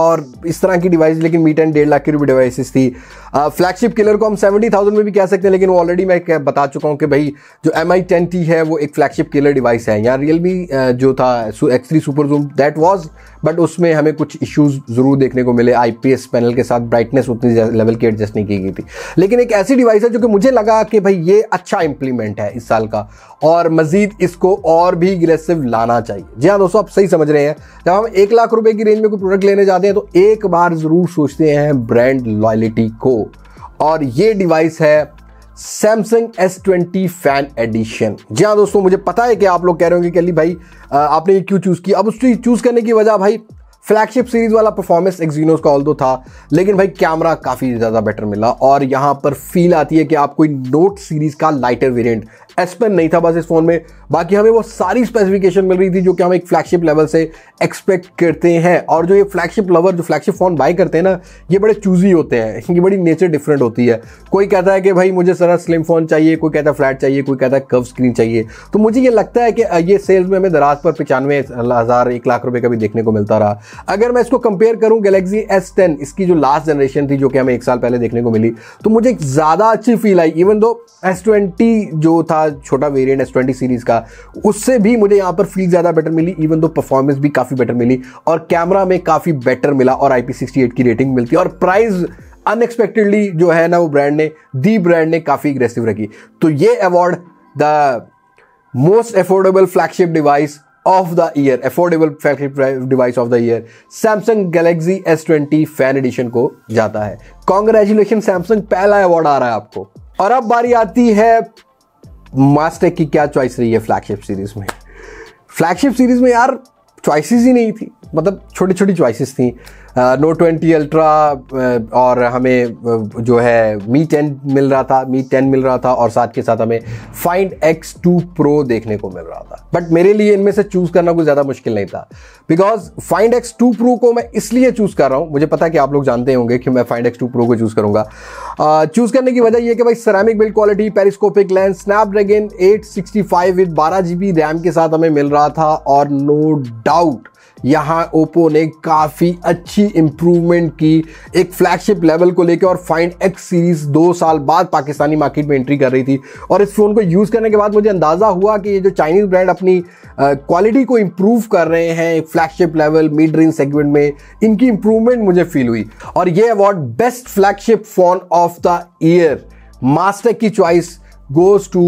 और इस तरह की डिवाइस लेकिन मी टेन डेढ़ लाख की रुपये डिवाइसेस थी फ्लैगशिप किलर को हम सेवेंटी थाउजेंड में भी कह सकते हैं लेकिन वो ऑलरेडी मैं बता चुका हूँ कि भाई जो एम आई टेन टी है वो एक फ्लैगशिप किलर डिवाइस है यहाँ रियलमी जो था X three super zoom that was but उसमें हमें कुछ इश्यूज जरूर देखने को मिले आईपीएस पैनल के साथ ब्राइटनेस उतनी लेवल की एडजस्ट नहीं की गई थी लेकिन एक ऐसी डिवाइस है जो कि मुझे लगा कि भाई ये अच्छा इंप्लीमेंट है इस साल का और मजीद इसको और भी अग्रेसिव लाना चाहिए जी हाँ दोस्तों आप सही समझ रहे हैं जब हम एक लाख रुपए की रेंज में कोई प्रोडक्ट लेने जाते हैं तो एक बार ज़रूर सोचते हैं ब्रांड लॉयलिटी को और ये डिवाइस है Samsung S twenty fan edition जी हाँ दोस्तों मुझे पता है कि आप लोग कह रहे होंगे कि अली भाई आपने ये क्यों चूज़ किया अब उसकी चूज़ करने की वजह भाई फ्लैगशिप सीरीज़ वाला परफॉर्मेंस एक्जीनोस का ऑल दो था लेकिन भाई कैमरा काफ़ी ज़्यादा बेटर मिला और यहाँ पर फील आती है कि आप कोई नोट सीरीज़ का लाइटर वेरिएंट एसपेन नहीं था बस इस फ़ोन में बाकी हमें वो सारी स्पेसिफिकेशन मिल रही थी जो कि हम एक फ्लैगशिप लेवल से एक्सपेक्ट करते हैं और जो ये फ्लैगशिप लवर जो फ्लैगशिप फ़ोन बाय करते हैं ना ये बड़े चूजी होते हैं इनकी बड़ी नेचर डिफरेंट होती है कोई कहता है कि भाई मुझे सरा स्लिम फ़ोन चाहिए कोई कहता है फ्लैट चाहिए कोई कहता है कर्व स्क्रीन चाहिए तो मुझे ये लगता है कि ये सेल्स में हमें दराज पर पचानवे हज़ार एक लाख रुपए का भी देखने को मिलता रहा अगर मैं इसको कंपेयर करूँ गैलेक्सी एस टेन इसकी जो लास्ट जनरेशन थी जो कि हमें एक साल पहले देखने को मिली तो मुझे ज़्यादा अच्छी फील आई इवन दो एस ट्वेंटी जो था का छोटा वेरियंट एस ट्वेंटी सीरीज़ का उससे भी मुझे यहाँ पर फील ज़्यादा बेटर मिली इवन दो परफॉर्मेंस भी काफ़ी बेटर मिली और कैमरा में काफ़ी बेटर मिला और आई की रेटिंग मिलती और प्राइस अनएक्सपेक्टेडली जो है ना वो ब्रांड ने दी ब्रांड ने काफ़ी अग्रेसिव रखी तो ये award the most affordable flagship device of the year year flagship device of the year Samsung Galaxy S twenty fan edition को जाता है कॉन्ग्रेचुलेशन सैमसंग पहला अवार्ड आ रहा है आपको और अब बारी आती है मास्टेक की क्या चॉइस रही है फ्लैगशिप सीरीज में फ्लैगशिप सीरीज में यार चॉइसेस ही नहीं थी मतलब छोटी छोटी चॉइसेस थी नो ट्वेंटी अल्ट्रा और हमें जो है मी टेन मिल रहा था मी टेन मिल रहा था और साथ के साथ हमें फाइंड एक्स टू प्रो देखने को मिल रहा था बट मेरे लिए इनमें से चूज़ करना कोई ज़्यादा मुश्किल नहीं था because Find X two Pro को मैं इसलिए चूज़ कर रहा हूँ मुझे पता है कि आप लोग जानते होंगे कि मैं फाइंड एक्स टू प्रो को चूज़ करूँगा चूज़ करने की वजह यह कि भाई ceramic build quality periscopic lens Snapdragon eight sixty five with बारह जी बी रैम के साथ हमें मिल रहा था और नो डाउट यहाँ ओप्पो ने काफ़ी अच्छी इम्प्रूवमेंट की एक फ्लैगशिप लेवल को लेकर और फाइंड एक्स सीरीज़ दो साल बाद पाकिस्तानी मार्केट में एंट्री कर रही थी और इस फ़ोन को यूज़ करने के बाद मुझे अंदाज़ा हुआ कि ये जो चाइनीज़ ब्रांड अपनी क्वालिटी को इम्प्रूव कर रहे हैं flagship level mid range segment में इनकी इम्प्रूवमेंट मुझे फील हुई और ये award best flagship phone of the year master की choice goes to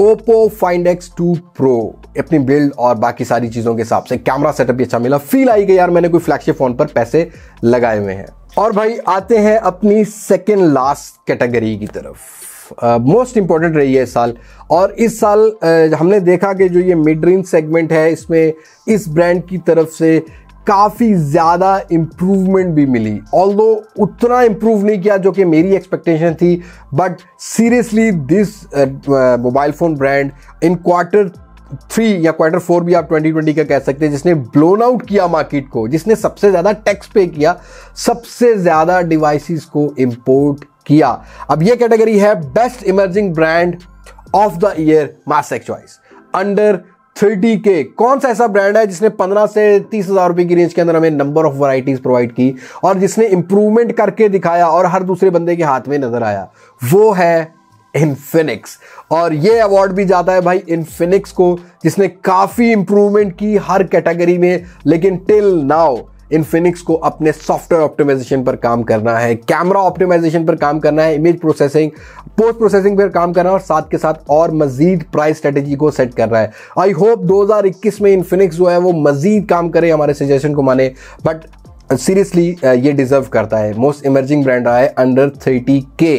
Oppo Find X two Pro अपनी बिल्ड और बाकी सारी चीज़ों के हिसाब से कैमरा सेटअप भी अच्छा मिला फील आई कि यार मैंने कोई फ्लैगशिप फ़ोन पर पैसे लगाए हुए हैं और भाई आते हैं अपनी सेकेंड लास्ट कैटेगरी की तरफ मोस्ट uh, इंपॉर्टेंट रही है इस साल और इस साल uh, हमने देखा कि जो ये मिड रेंज सेगमेंट है इसमें इस ब्रांड की तरफ से काफ़ी ज़्यादा इम्प्रूवमेंट भी मिली ऑल दो उतना इम्प्रूव नहीं किया जो कि मेरी एक्सपेक्टेशन थी but seriously this mobile phone brand in quarter three या क्वार्टर फोर भी आप 2020 का कह सकते हैं जिसने ब्लोन आउट किया मार्केट को जिसने सबसे ज़्यादा टैक्स पे किया सबसे ज़्यादा डिवाइसेस को इंपोर्ट किया अब ये कैटेगरी है best emerging brand of the year Mastek choice under thirty k कौन सा ऐसा ब्रांड है जिसने पंद्रह से तीस हजार रुपए की रेंज के अंदर हमें नंबर ऑफ वराइटीज प्रोवाइड की और जिसने इंप्रूवमेंट करके दिखाया और हर दूसरे बंदे के हाथ में नजर आया वो है इन्फिनिक्स और ये अवार्ड भी जाता है भाई इन्फिनिक्स को जिसने काफ़ी इंप्रूवमेंट की हर कैटेगरी में लेकिन टिल नाउ इनफिनिक्स को अपने सॉफ्टवेयर ऑप्टिमाइजेशन पर काम करना है कैमरा ऑप्टिमाइजेशन पर काम करना है इमेज प्रोसेसिंग पोस्ट प्रोसेसिंग पर काम करना है और साथ के साथ और मजीद प्राइस स्ट्रेटेजी को सेट करना है आई होप 2021 में इनफिनिक्स जो है वो मजीद काम करे हमारे सजेशन को माने बट सीरियसली ये डिजर्व करता है मोस्ट इमर्जिंग ब्रांड रहा है अंडर थर्टी के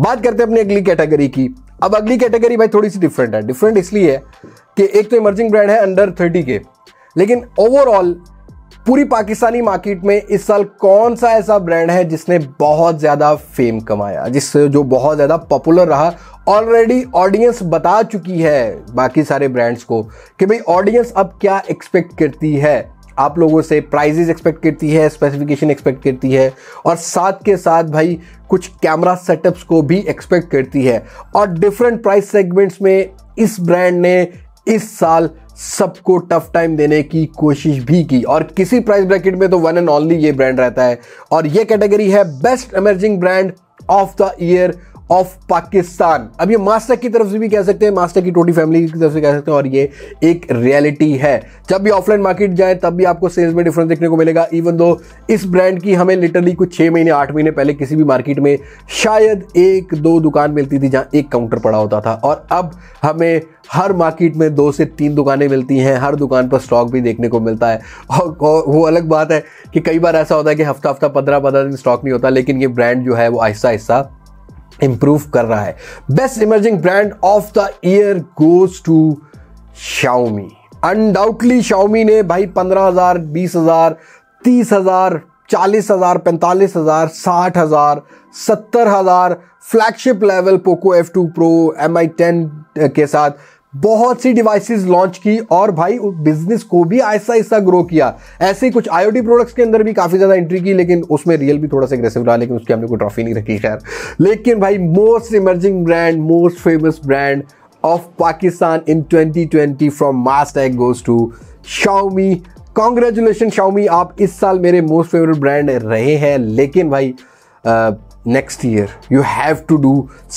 बात करते हैं अपनी अगली कैटेगरी की अब अगली कैटेगरी भाई थोड़ी सी डिफरेंट है डिफरेंट इसलिए है कि एक तो इमर्जिंग ब्रांड है अंडर थर्टी के लेकिन ओवरऑल पूरी पाकिस्तानी मार्केट में इस साल कौन सा ऐसा ब्रांड है जिसने बहुत ज़्यादा फेम कमाया जिससे जो बहुत ज़्यादा पॉपुलर रहा ऑलरेडी ऑडियंस बता चुकी है बाकी सारे ब्रांड्स को कि भाई ऑडियंस अब क्या एक्सपेक्ट करती है आप लोगों से प्राइजेस एक्सपेक्ट करती है स्पेसिफिकेशन एक्सपेक्ट करती है और साथ के साथ भाई कुछ कैमरा सेटअप्स को भी एक्सपेक्ट करती है और डिफरेंट प्राइस सेगमेंट्स में इस ब्रांड ने इस साल सबको टफ टाइम देने की कोशिश भी की और किसी प्राइस ब्रैकेट में तो वन एंड ऑनली ये ब्रांड रहता है और ये कैटेगरी है best emerging brand of the year of Pakistan अब ये मास्टर की तरफ से भी कह सकते हैं मास्टर की टोटी फैमिली की तरफ से कह सकते हैं और ये एक रियलिटी है जब भी ऑफलाइन मार्केट जाए तब भी आपको सेल्स में डिफरेंस देखने को मिलेगा इवन दो इस ब्रांड की हमें लिटरली कुछ छह महीने आठ महीने पहले किसी भी मार्केट में शायद एक दो दुकान मिलती थी जहां एक काउंटर पड़ा होता था और अब हमें हर मार्केट में दो से तीन दुकानें मिलती हैं हर दुकान पर स्टॉक भी देखने को मिलता है और वो अलग बात है कि कई बार ऐसा होता है कि हफ्ता हफ्ता पंद्रह पंद्रह दिन स्टॉक नहीं होता लेकिन ये ब्रांड जो है वो आहिस्ता आहिस्ता इम्प्रूव कर रहा है best emerging brand of the year goes to Xiaomi undoubtedly Xiaomi ने भाई पंद्रह हज़ार बीस हज़ार तीस हज़ार चालीस हज़ार पैंतालीस हज़ार साठ हज़ार सत्तर हज़ार flagship level Poco F two Pro Mi ten के साथ बहुत सी डिवाइसेस लॉन्च की और भाई बिजनेस को भी ऐसा ऐसा ग्रो किया ऐसे ही कुछ आईओटी प्रोडक्ट्स के अंदर भी काफ़ी ज़्यादा एंट्री की लेकिन उसमें रियल भी थोड़ा सा एग्रेसिव रहा लेकिन उसकी हमने कोई ट्रॉफी नहीं रखी खैर लेकिन भाई most emerging brand most famous brand of Pakistan in 2020 from एग goes to Xiaomi congratulation Xiaomi आप इस साल मेरे मोस्ट फेवरेट ब्रांड रहे हैं लेकिन भाई आ, next year you have to do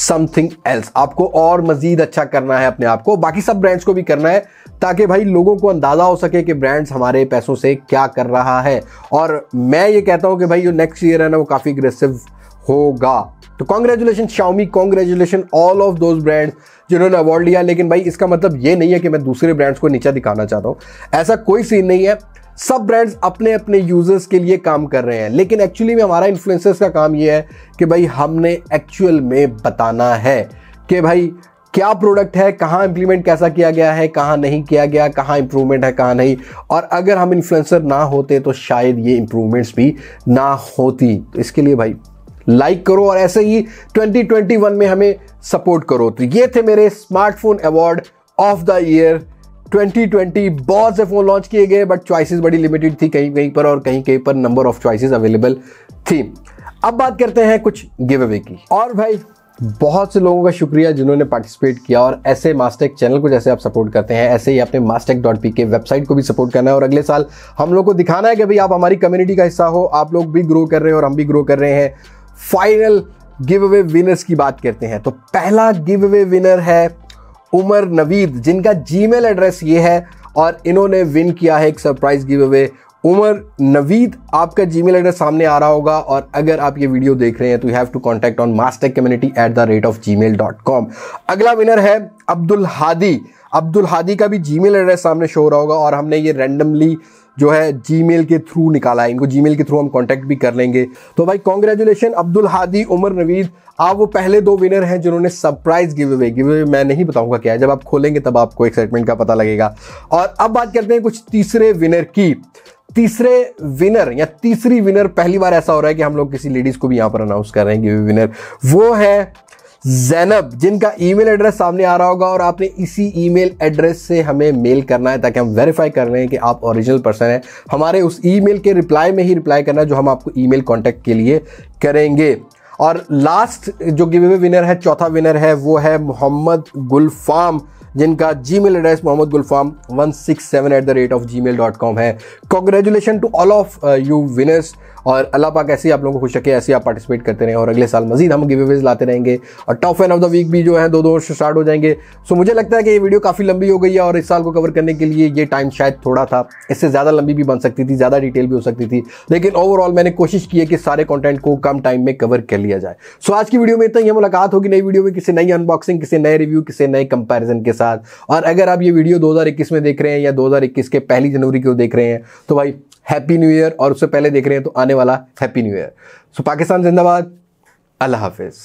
something else आपको और मजीद अच्छा करना है अपने आप को बाकी सब ब्रांड्स को भी करना है ताकि भाई लोगों को अंदाज़ा हो सके कि ब्रांड्स हमारे पैसों से क्या कर रहा है और मैं ये कहता हूं कि भाई जो नेक्स्ट ईयर है ना वो काफ़ी अग्रेसिव होगा तो congratulation Xiaomi congratulation all of those brands जिन्होंने अवार्ड लिया लेकिन भाई इसका मतलब ये नहीं है कि मैं दूसरे ब्रांड्स को नीचा दिखाना चाहता हूँ ऐसा कोई सीन नहीं है सब ब्रांड्स अपने अपने यूजर्स के लिए काम कर रहे हैं लेकिन एक्चुअली में हमारा इन्फ्लुएंसर्स का काम यह है कि भाई हमने एक्चुअल में बताना है कि भाई क्या प्रोडक्ट है कहाँ इम्प्लीमेंट कैसा किया गया है कहाँ नहीं किया गया कहाँ इम्प्रूवमेंट है कहाँ नहीं और अगर हम इन्फ्लुएंसर ना होते तो शायद ये इम्प्रूवमेंट्स भी ना होती तो इसके लिए भाई लाइक करो और ऐसे ही 2021 में हमें सपोर्ट करो तो ये थे मेरे smartphone award of the year 2020 बहुत से फ़ोन लॉन्च किए गए बट चॉइसेस बड़ी लिमिटेड थी कहीं कहीं पर और कहीं कहीं पर नंबर ऑफ चॉइसेस अवेलेबल थी अब बात करते हैं कुछ गिव अवे की और भाई बहुत से लोगों का शुक्रिया जिन्होंने पार्टिसिपेट किया और ऐसे मास्टेक चैनल को जैसे आप सपोर्ट करते हैं ऐसे ही अपने Mastek dot P K website को भी सपोर्ट करना है और अगले साल हम लोग को दिखाना है कि भाई आप हमारी कम्युनिटी का हिस्सा हो आप लोग भी ग्रो कर रहे हैं और हम भी ग्रो कर रहे हैं फाइनल गिव अवे विनर्स की बात करते हैं तो पहला गिव अवे विनर है उमर नवीद जिनका जी एड्रेस ये है और इन्होंने विन किया है एक surprise giveaway Umar Naveed आपका मेल एड्रेस सामने आ रहा होगा और अगर आप ये वीडियो देख रहे हैं तो you have to contact on master community at the rate of Gmail dot com अगला विनर है अब्दुल हादी अब्दुल हादी का भी मेल एड्रेस सामने शो हो रहा होगा और हमने ये रैंडमली जो है जी के थ्रू निकाला है इनको जी के थ्रू हम कॉन्टैक्ट भी कर लेंगे तो भाई कॉन्ग्रेचुलेशन अब्दुल हादी उमर नवीद आप वो पहले दो विनर हैं जिन्होंने surprise giveaway giveaway मैं नहीं बताऊंगा क्या है जब आप खोलेंगे तब आपको एक्साइटमेंट का पता लगेगा और अब बात करते हैं कुछ तीसरे विनर की तीसरे विनर या तीसरी विनर पहली बार ऐसा हो रहा है कि हम लोग किसी लेडीज को भी यहां पर अनाउंस कर रहे हैं गिव विनर वो है जैनब जिनका ईमेल एड्रेस सामने आ रहा होगा और आपने इसी ईमेल एड्रेस से हमें मेल करना है ताकि हम वेरीफाई कर रहे हैं कि आप ओरिजिनल पर्सन हैं हमारे उस ईमेल के रिप्लाई में ही रिप्लाई करना है जो हम आपको ईमेल कांटेक्ट के लिए करेंगे और लास्ट जो गिव अवे विनर है चौथा विनर है वो है मोहम्मद गुलफाम जिनका Gmail address Mohammad Gulfam one six seven at the rate of Gmail dot com है congratulation to all of you winners और अल्लाह पाक ऐसे आप लोगों को खुश रखे ऐसे आप पार्टिसिपेट करते रहें और अगले साल मजीद हम गिव अवेज लाते रहेंगे और top fan of the week भी जो है दो दो स्टार्ट हो जाएंगे सो मुझे लगता है कि ये वीडियो काफ़ी लंबी हो गई है और इस साल को कवर करने के लिए ये टाइम शायद थोड़ा था इससे ज़्यादा लंबी भी बन सकती थी ज़्यादा डिटेल भी हो सकती थी लेकिन ओवरऑल मैंने कोशिश की है कि सारे कॉन्टेंट को कम टाइम में कवर कर लिया जाए सो आज की वीडियो में इतना ही मुलाकात होगी नई वीडियो में किसी नई अनबॉक्सिंग किसी नए रिव्यू किसी नए कंपेरिजन के साथ और अगर आप ये वीडियो दो में देख रहे हैं या दो के पहली जनवरी को देख रहे हैं तो भाई हैप्पी न्यू ईयर और उससे पहले देख रहे हैं तो आने वाला happy new year so Pakistan जिंदाबाद अल्लाह हाफिज़